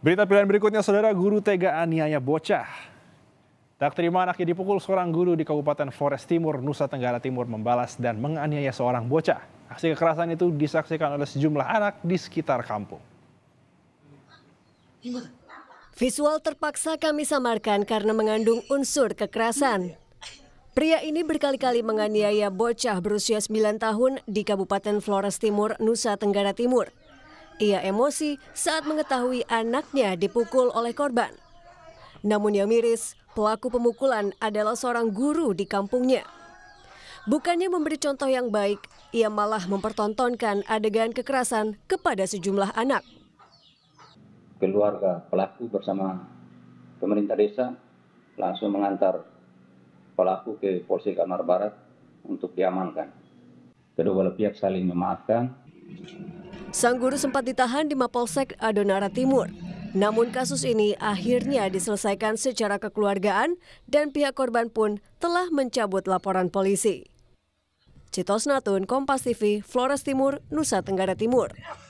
Berita pilihan berikutnya, Saudara Guru Tega Aniaya Bocah. Tak terima anaknya dipukul seorang guru di Kabupaten Flores Timur, Nusa Tenggara Timur membalas dan menganiaya seorang bocah. Aksi kekerasan itu disaksikan oleh sejumlah anak di sekitar kampung. Visual terpaksa kami samarkan karena mengandung unsur kekerasan. Pria ini berkali-kali menganiaya bocah berusia 9 tahun di Kabupaten Flores Timur, Nusa Tenggara Timur. Ia emosi saat mengetahui anaknya dipukul oleh korban. Namun yang miris, pelaku pemukulan adalah seorang guru di kampungnya. Bukannya memberi contoh yang baik, ia malah mempertontonkan adegan kekerasan kepada sejumlah anak. Keluarga pelaku bersama pemerintah desa langsung mengantar pelaku ke Polsek Kamar Barat untuk diamankan. Kedua belah pihak saling memaafkan. Sang guru sempat ditahan di Mapolsek Adonara Timur. Namun kasus ini akhirnya diselesaikan secara kekeluargaan dan pihak korban pun telah mencabut laporan polisi. Citos Natun, Kompas TV, Flores Timur, Nusa Tenggara Timur.